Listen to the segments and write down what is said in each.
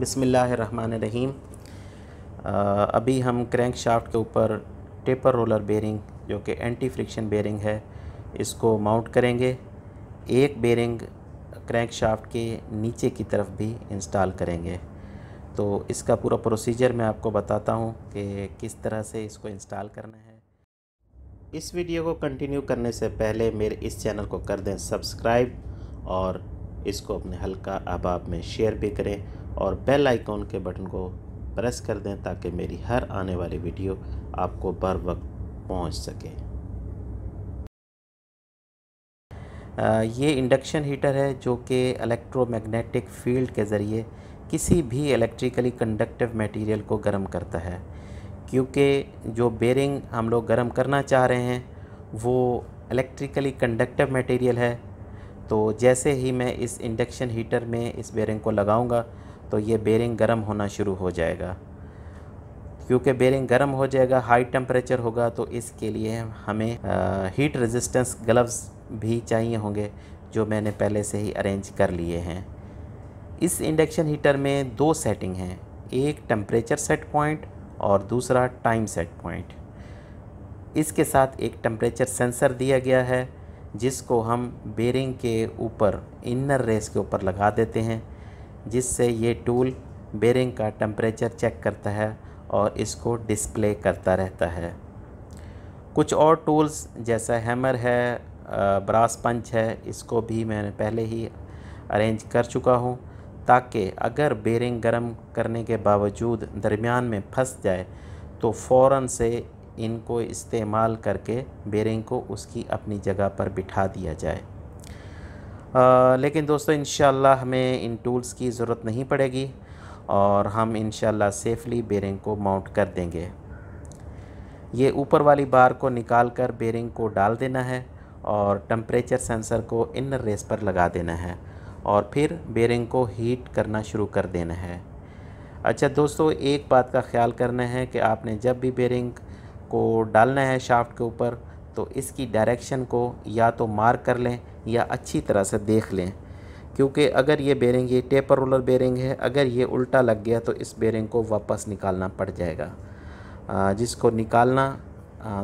बिसमीम अभी हम क्रैंक शाफ्ट के ऊपर टेपर रोलर बेरिंग जो कि एंटी फ्रिक्शन बेरिंग है इसको माउंट करेंगे एक बेरिंग क्रैंक शाफ्ट के नीचे की तरफ भी इंस्टॉल करेंगे तो इसका पूरा प्रोसीजर मैं आपको बताता हूँ कि किस तरह से इसको इंस्टॉल करना है इस वीडियो को कंटिन्यू करने से पहले मेरे इस चैनल को कर दें सब्सक्राइब और इसको अपने हल्का अहबाब में शेयर भी करें और बेल आइकॉन के बटन को प्रेस कर दें ताकि मेरी हर आने वाली वीडियो आपको बर वक्त पहुँच सके ये इंडक्शन हीटर है जो कि इलेक्ट्रोमैग्नेटिक फील्ड के ज़रिए किसी भी इलेक्ट्रिकली कंडक्टिव मटेरियल को गर्म करता है क्योंकि जो बेरिंग हम लोग गर्म करना चाह रहे हैं वो इलेक्ट्रिकली कंडक्टिव मटेरियल है तो जैसे ही मैं इस इंडक्शन हीटर में इस बेरिंग को लगाऊंगा तो ये बेरिंग गर्म होना शुरू हो जाएगा क्योंकि बेरिंग गर्म हो जाएगा हाई टेम्परेचर होगा तो इसके लिए हमें आ, हीट रेजिस्टेंस ग्लव्स भी चाहिए होंगे जो मैंने पहले से ही अरेंज कर लिए हैं इस इंडक्शन हीटर में दो सेटिंग हैं एक टेम्परेचर सेट पॉइंट और दूसरा टाइम सेट पॉइंट इसके साथ एक टेम्परेचर सेंसर दिया गया है जिसको हम बेरिंग के ऊपर इनर रेस के ऊपर लगा देते हैं जिससे ये टूल बेरिंग का टेम्परेचर चेक करता है और इसको डिस्प्ले करता रहता है कुछ और टूल्स जैसा हैमर है ब्रास पंच है इसको भी मैंने पहले ही अरेंज कर चुका हूँ ताकि अगर बेरिंग गर्म करने के बावजूद दरमियान में फंस जाए तो फ़ौर से इनको इस्तेमाल करके बेरिंग को उसकी अपनी जगह पर बिठा दिया जाए आ, लेकिन दोस्तों इन हमें इन टूल्स की ज़रूरत नहीं पड़ेगी और हम इन सेफ़ली बेरिंग को माउंट कर देंगे ये ऊपर वाली बार को निकाल कर बेरिंग को डाल देना है और टम्परेचर सेंसर को इनर रेस पर लगा देना है और फिर बेरिंग को हीट करना शुरू कर देना है अच्छा दोस्तों एक बात का ख्याल करना है कि आपने जब भी बेरिंग को डालना है शाफ्ट के ऊपर तो इसकी डायरेक्शन को या तो मार्क कर लें या अच्छी तरह से देख लें क्योंकि अगर ये बेरिंग ये टेपर रोलर बेरिंग है अगर ये उल्टा लग गया तो इस बेरिंग को वापस निकालना पड़ जाएगा जिसको निकालना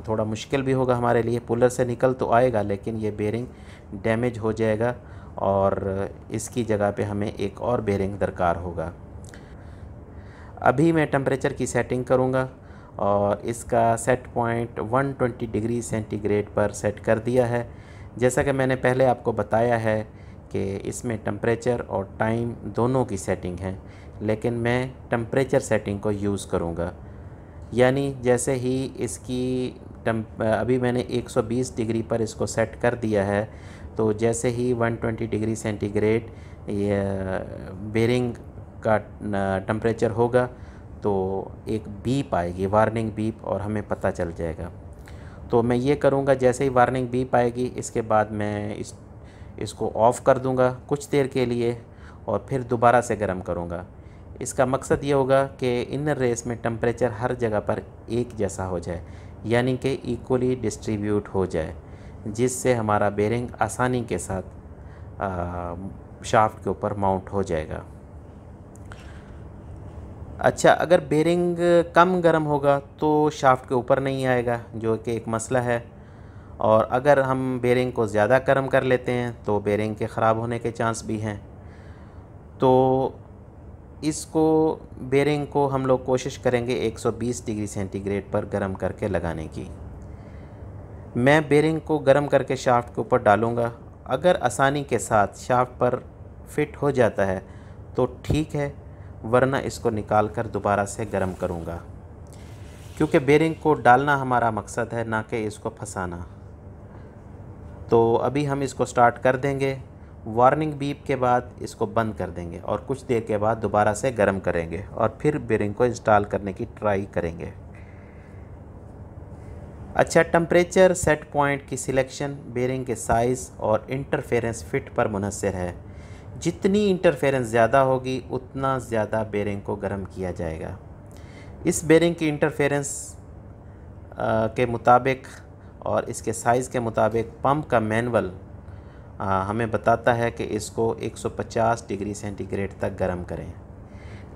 थोड़ा मुश्किल भी होगा हमारे लिए पुलर से निकल तो आएगा लेकिन ये बेरिंग डैमेज हो जाएगा और इसकी जगह पे हमें एक और बेरिंग दरकार होगा अभी मैं टेम्परेचर की सेटिंग करूँगा और इसका सेट पॉइंट 120 डिग्री सेंटीग्रेड पर सेट कर दिया है जैसा कि मैंने पहले आपको बताया है कि इसमें टम्परेचर और टाइम दोनों की सेटिंग है लेकिन मैं टम्परेचर सेटिंग को यूज़ करूँगा यानी जैसे ही इसकी अभी मैंने 120 डिग्री पर इसको सेट कर दिया है तो जैसे ही 120 डिग्री सेंटीग्रेड ये बेरिंग का टम्परेचर होगा तो एक बीप आएगी वार्निंग बीप और हमें पता चल जाएगा तो मैं ये करूँगा जैसे ही वार्निंग बीप आएगी इसके बाद मैं इस इसको ऑफ़ कर दूँगा कुछ देर के लिए और फिर दोबारा से गर्म करूँगा इसका मकसद ये होगा कि इनर रेस में टम्परेचर हर जगह पर एक जैसा हो जाए यानी कि इक्वली डिस्ट्रीब्यूट हो जाए जिससे हमारा बेरिंग आसानी के साथ शाफ्ट के ऊपर माउंट हो जाएगा अच्छा अगर बेरिंग कम गर्म होगा तो शाफ्ट के ऊपर नहीं आएगा जो कि एक मसला है और अगर हम बेरिंग को ज़्यादा गर्म कर लेते हैं तो बेरिंग के ख़राब होने के चांस भी हैं तो इसको बेरिंग को हम लोग कोशिश करेंगे 120 डिग्री सेंटीग्रेड पर गर्म करके लगाने की मैं बेरिंग को गर्म करके शाफ्ट के ऊपर डालूँगा अगर आसानी के साथ शाफ्ट पर फिट हो जाता है तो ठीक है वरना इसको निकाल कर दोबारा से गर्म करूँगा क्योंकि बेरिंग को डालना हमारा मकसद है ना कि इसको फंसाना तो अभी हम इसको स्टार्ट कर देंगे वार्निंग बीप के बाद इसको बंद कर देंगे और कुछ देर के बाद दोबारा से गर्म करेंगे और फिर बेरिंग को इंस्टॉल करने की ट्राई करेंगे अच्छा टम्परेचर सेट पॉइंट की सिलेक्शन बेरिंग के साइज़ और इंटरफेरेंस फिट पर मुनसर है जितनी इंटरफेरेंस ज़्यादा होगी उतना ज़्यादा बेरिंग को गर्म किया जाएगा इस बेरिंग की इंटरफेरेंस के मुताबिक और इसके साइज़ के मुताबिक पंप का मैनुअल हमें बताता है कि इसको 150 डिग्री सेंटीग्रेड तक गर्म करें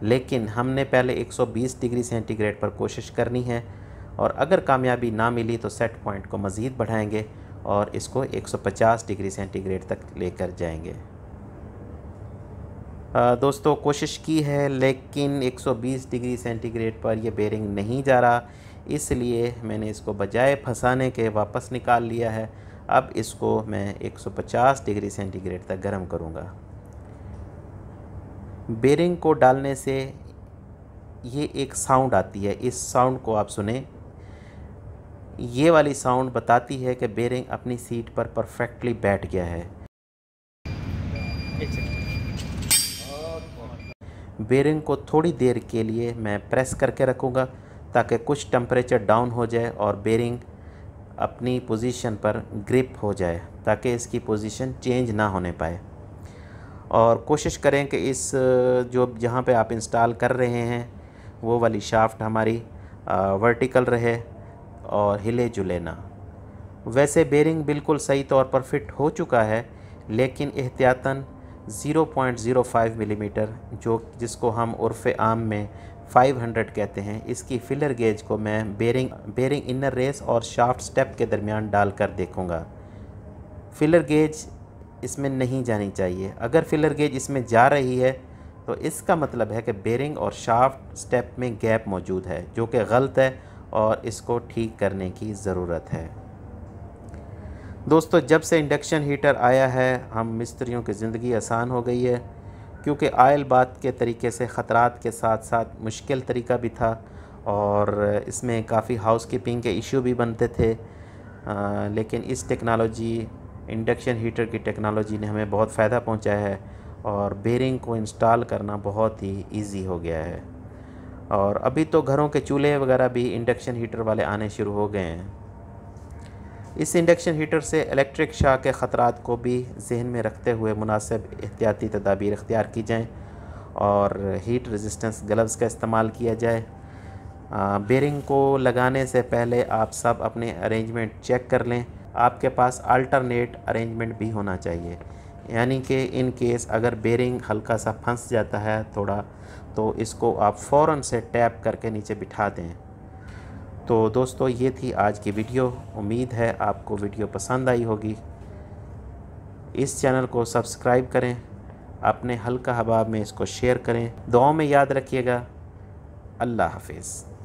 लेकिन हमने पहले 120 डिग्री सेंटीग्रेड पर कोशिश करनी है और अगर कामयाबी ना मिली तो सेट पॉइंट को मज़ीद बढ़ाएंगे और इसको 150 डिग्री सेंटीग्रेड तक लेकर जाएंगे दोस्तों कोशिश की है लेकिन 120 डिग्री सेंटीग्रेड पर यह बेरिंग नहीं जा रहा इसलिए मैंने इसको बजाय फंसाने के वापस निकाल लिया है अब इसको मैं 150 डिग्री सेंटीग्रेड तक गर्म करूँगा बेरिंग को डालने से ये एक साउंड आती है इस साउंड को आप सुने ये वाली साउंड बताती है कि बेरिंग अपनी सीट पर परफेक्टली बैठ गया है बेरिंग को थोड़ी देर के लिए मैं प्रेस करके रखूँगा ताकि कुछ टम्परेचर डाउन हो जाए और बेरिंग अपनी पोजीशन पर ग्रिप हो जाए ताकि इसकी पोजीशन चेंज ना होने पाए और कोशिश करें कि इस जो जहाँ पे आप इंस्टॉल कर रहे हैं वो वाली शाफ्ट हमारी वर्टिकल रहे और हिले जुले ना वैसे बेरिंग बिल्कुल सही तौर पर फिट हो चुका है लेकिन एहतियातन 0.05 मिलीमीटर जो जिसको हम उर्फ आम में 500 कहते हैं इसकी फिलर गेज को मैं बेरिंग बेरिंग इनर रेस और शाफ्ट स्टेप के दरमियान डाल कर देखूँगा फिलर गेज इसमें नहीं जानी चाहिए अगर फिलर गेज इसमें जा रही है तो इसका मतलब है कि बेरिंग और शाफ्ट स्टेप में गैप मौजूद है जो कि गलत है और इसको ठीक करने की ज़रूरत है दोस्तों जब से इंडक्शन हीटर आया है हम मिस्त्रियों की ज़िंदगी आसान हो गई है क्योंकि आयल बात के तरीके से ख़तरात के साथ साथ मुश्किल तरीका भी था और इसमें काफ़ी हाउस कीपिंग के इशू भी बनते थे आ, लेकिन इस टेक्नोलॉजी इंडक्शन हीटर की टेक्नोलॉजी ने हमें बहुत फ़ायदा पहुंचाया है और बेरिंग को इंस्टॉल करना बहुत ही इजी हो गया है और अभी तो घरों के चूल्हे वगैरह भी इंडक्शन हीटर वाले आने शुरू हो गए हैं इस इंडक्शन हीटर से इलेक्ट्रिक शाह के ख़तरा को भी जहन में रखते हुए मुनासिब एहतियाती तदाबीर अख्तियार की जाएँ और हीट रेजिस्टेंस ग्लव्स का इस्तेमाल किया जाए बेरिंग को लगाने से पहले आप सब अपने अरेंजमेंट चेक कर लें आपके पास अल्टरनेट अरेंजमेंट भी होना चाहिए यानी कि इन केस अगर बेरिंग हल्का सा फंस जाता है थोड़ा तो इसको आप फ़ौर से टैप करके नीचे बिठा दें तो दोस्तों ये थी आज की वीडियो उम्मीद है आपको वीडियो पसंद आई होगी इस चैनल को सब्सक्राइब करें अपने हल्का हबाब में इसको शेयर करें दुआओं में याद रखिएगा अल्लाह हाफिज़